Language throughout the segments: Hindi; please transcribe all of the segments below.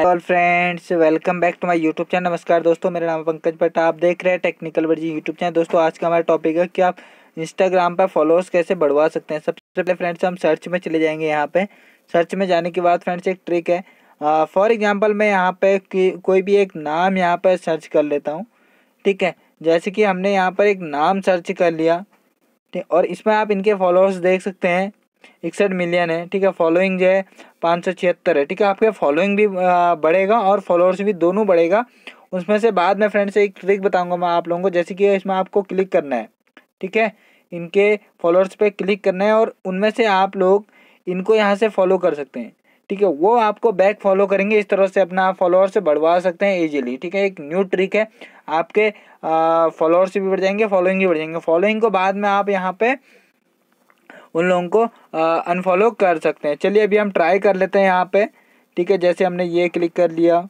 hello friends welcome back to my YouTube channel नमस्कार दोस्तों मेरा नाम पंकज भट्ट आप देख रहे हैं टेक्निकल वर्जी यूट्यूब चैनल दोस्तों आज का हमारा टॉपिक है कि आप इंस्टाग्राम पर फॉलोअर्स कैसे बढ़वा सकते हैं सबसे पहले फ्रेंड्स हम सर्च में चले जाएंगे यहाँ पे सर्च में जाने के बाद फ्रेंड्स एक ट्रिक है फॉर एग्जाम्पल मैं यहाँ पर कोई भी एक नाम यहाँ पर सर्च कर लेता हूँ ठीक है जैसे कि हमने यहाँ पर एक नाम सर्च कर लिया और इसमें आप इनके फॉलोअर्स देख सकते हैं इकसठ मिलियन है ठीक है फॉलोइंग जो है पाँच सौ छिहत्तर है ठीक है आपके फॉलोइंग भी बढ़ेगा और फॉलोअर्स भी दोनों बढ़ेगा उसमें से बाद में फ्रेंड्स एक ट्रिक बताऊंगा मैं आप लोगों को जैसे कि इसमें आपको क्लिक करना है ठीक है इनके फॉलोअर्स पे क्लिक करना है और उनमें से आप लोग इनको यहाँ से फॉलो कर सकते हैं ठीक है वो आपको बैक फॉलो करेंगे इस तरह से अपना फॉलोअर्स बढ़वा सकते हैं ईजिली ठीक है एक न्यू ट्रिक है आपके फॉलोअर्स भी बढ़ जाएंगे फॉलोइंग भी बढ़ जाएंगे फॉलोइंग को बाद में आप यहाँ पर उन लोगों को अनफॉलो कर सकते हैं चलिए अभी हम ट्राई कर लेते हैं यहाँ पे ठीक है जैसे हमने ये क्लिक कर लिया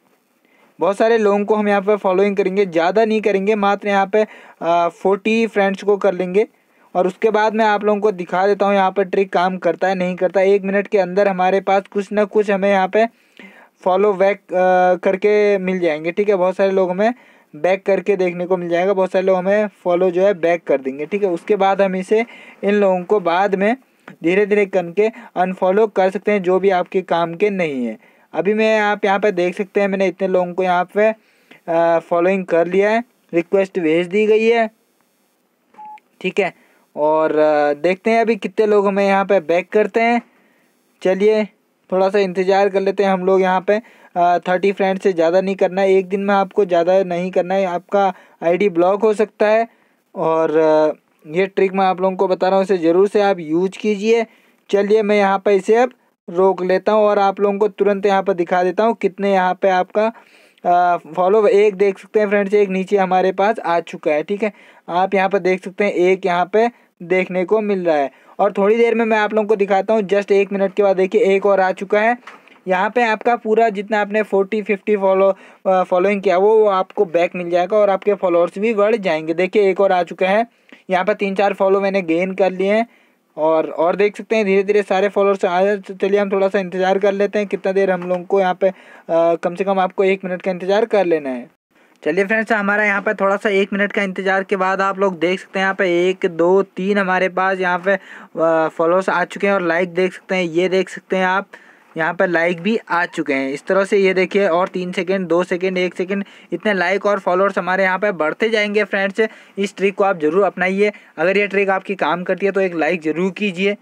बहुत सारे लोगों को हम यहाँ पे फॉलोइंग करेंगे ज़्यादा नहीं करेंगे मात्र यहाँ पे फोर्टी फ्रेंड्स को कर लेंगे और उसके बाद मैं आप लोगों को दिखा देता हूँ यहाँ पर ट्रिक काम करता है नहीं करता है एक मिनट के अंदर हमारे पास कुछ ना कुछ हमें यहाँ पर फॉलो बैक करके मिल जाएंगे ठीक है बहुत सारे लोग हमें बैक करके देखने को मिल जाएगा बहुत सारे लोग हमें फॉलो जो है बैक कर देंगे ठीक है उसके बाद हम इसे इन लोगों को बाद में धीरे धीरे करके अनफॉलो कर सकते हैं जो भी आपके काम के नहीं है अभी मैं आप यहाँ पर देख सकते हैं मैंने इतने लोगों को यहाँ पर फॉलोइंग कर लिया है रिक्वेस्ट भेज दी गई है ठीक है और देखते हैं अभी कितने लोग हमें यहाँ पर बैक करते हैं चलिए थोड़ा सा इंतज़ार कर लेते हैं हम लोग यहाँ पे थर्टी फ्रेंड से ज़्यादा नहीं करना है एक दिन में आपको ज़्यादा नहीं करना है आपका आईडी ब्लॉक हो सकता है और ये ट्रिक मैं आप लोगों को बता रहा हूँ इसे ज़रूर से आप यूज कीजिए चलिए मैं यहाँ पर इसे अब रोक लेता हूँ और आप लोगों को तुरंत यहाँ पर दिखा देता हूँ कितने यहाँ पर आपका फॉलो एक देख सकते हैं फ्रेंड्स एक नीचे हमारे पास आ चुका है ठीक है आप यहाँ पर देख सकते हैं एक यहाँ पर देखने को मिल रहा है और थोड़ी देर में मैं आप लोगों को दिखाता हूँ जस्ट एक मिनट के बाद देखिए एक और आ चुका है यहाँ पे आपका पूरा जितना आपने फोर्टी फिफ्टी फॉलो फॉलोइंग किया वो, वो आपको बैक मिल जाएगा और आपके फॉलोअर्स भी बढ़ जाएंगे देखिए एक और आ चुका है यहाँ पर तीन चार फॉलो मैंने गेन कर लिए हैं और और देख सकते हैं धीरे धीरे सारे फॉलोअर्स आ जाए तो चलिए हम थोड़ा सा इंतज़ार कर लेते हैं कितना देर हम लोगों को यहाँ पे आ, कम से कम आपको एक मिनट का इंतज़ार कर लेना है चलिए फ्रेंड्स हमारा यहाँ पर थोड़ा सा एक मिनट का इंतज़ार के बाद आप लोग देख सकते हैं यहाँ पे एक दो तीन हमारे पास यहाँ पे फॉलोअर्स आ चुके हैं और लाइक देख सकते हैं ये देख सकते हैं आप यहाँ पर लाइक भी आ चुके हैं इस तरह से ये देखिए और तीन सेकेंड दो सेकेंड एक सेकेंड इतने लाइक और फॉलोअर्स हमारे यहाँ पर बढ़ते जाएंगे फ्रेंड्स इस ट्रिक को आप ज़रूर अपनाइए अगर ये ट्रिक आपकी काम करती है तो एक लाइक ज़रूर कीजिए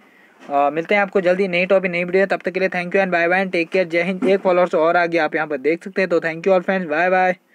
मिलते हैं आपको जल्दी नई टॉपिक नई वीडियो तब तक के लिए thank you and bye bye take care जय हिंद एक फॉलोअर्स और आगे आप यहाँ पर देख सकते हैं तो थैंक यू और फ्रेंड्स बाय बाय